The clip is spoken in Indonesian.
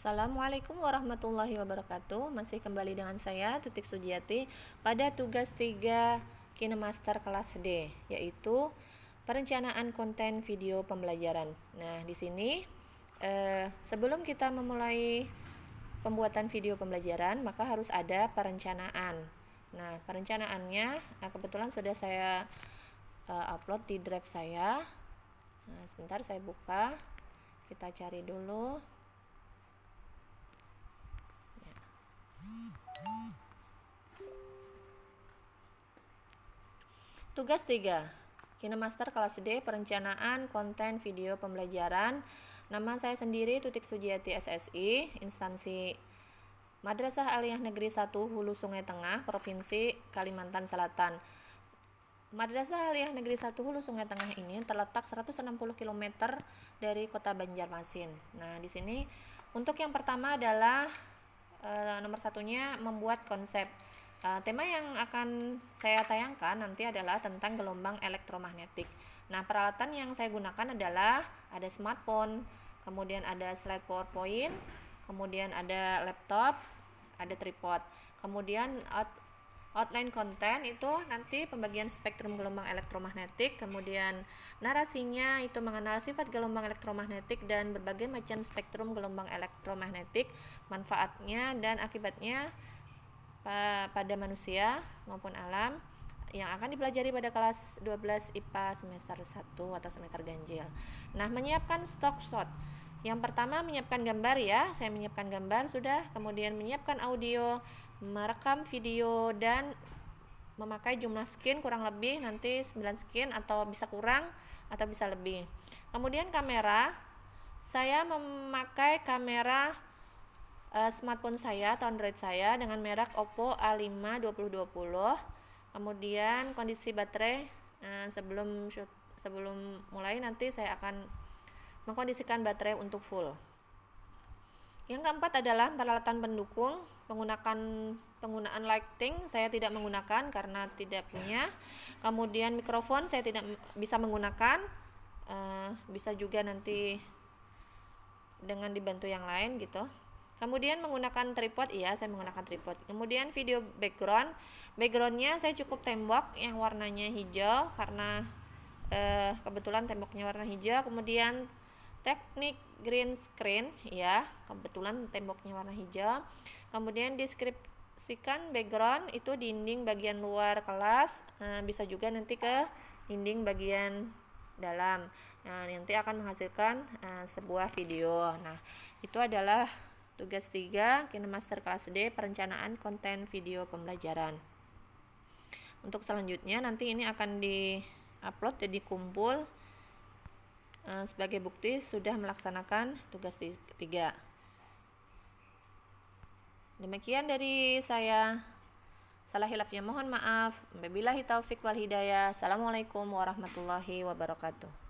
Assalamualaikum warahmatullahi wabarakatuh. Masih kembali dengan saya Tutik Sujiati pada tugas 3 Kinemaster kelas D yaitu perencanaan konten video pembelajaran. Nah, di sini eh, sebelum kita memulai pembuatan video pembelajaran, maka harus ada perencanaan. Nah, perencanaannya nah, kebetulan sudah saya eh, upload di drive saya. Nah, sebentar saya buka. Kita cari dulu. Tugas 3. Kinemaster kelas D perencanaan konten video pembelajaran. Nama saya sendiri Tutik Sujiati SSI, instansi Madrasah Aliyah Negeri 1 Hulu Sungai Tengah, Provinsi Kalimantan Selatan. Madrasah Aliyah Negeri 1 Hulu Sungai Tengah ini terletak 160 km dari kota Banjarmasin. Nah, di sini untuk yang pertama adalah e, nomor satunya membuat konsep. Uh, tema yang akan saya tayangkan nanti adalah tentang gelombang elektromagnetik. Nah, peralatan yang saya gunakan adalah ada smartphone, kemudian ada slide PowerPoint, kemudian ada laptop, ada tripod. Kemudian out, outline konten itu nanti pembagian spektrum gelombang elektromagnetik, kemudian narasinya itu mengenal sifat gelombang elektromagnetik dan berbagai macam spektrum gelombang elektromagnetik, manfaatnya dan akibatnya pada manusia maupun alam yang akan dipelajari pada kelas 12 IPA semester 1 atau semester ganjil. Nah, menyiapkan stock shot. Yang pertama menyiapkan gambar ya, saya menyiapkan gambar sudah, kemudian menyiapkan audio, merekam video dan memakai jumlah skin kurang lebih nanti 9 skin atau bisa kurang atau bisa lebih. Kemudian kamera, saya memakai kamera uh, smartphone saya atau Android saya dengan merek Oppo A5 2020. Kemudian kondisi baterai uh, sebelum shoot, sebelum mulai nanti saya akan mengkondisikan baterai untuk full. Yang keempat adalah peralatan pendukung penggunaan penggunaan lighting saya tidak menggunakan karena tidak punya. Kemudian mikrofon saya tidak bisa menggunakan. Uh, bisa juga nanti dengan dibantu yang lain gitu. Kemudian menggunakan tripod, iya saya menggunakan tripod. Kemudian video background, backgroundnya saya cukup tembok yang warnanya hijau karena eh, kebetulan temboknya warna hijau. Kemudian teknik green screen, ya kebetulan temboknya warna hijau. Kemudian deskripsikan background itu dinding bagian luar kelas, eh, bisa juga nanti ke dinding bagian dalam. Nah, nanti akan menghasilkan uh, sebuah video. Nah, itu adalah Tugas 3, KineMaster kelas D, perencanaan konten video pembelajaran. Untuk selanjutnya nanti ini akan di-upload jadi kumpul eh, sebagai bukti sudah melaksanakan tugas 3. Demikian dari saya. Salah hilafnya mohon maaf. Bebilahi taufik wal hidayah. Assalamualaikum warahmatullahi wabarakatuh.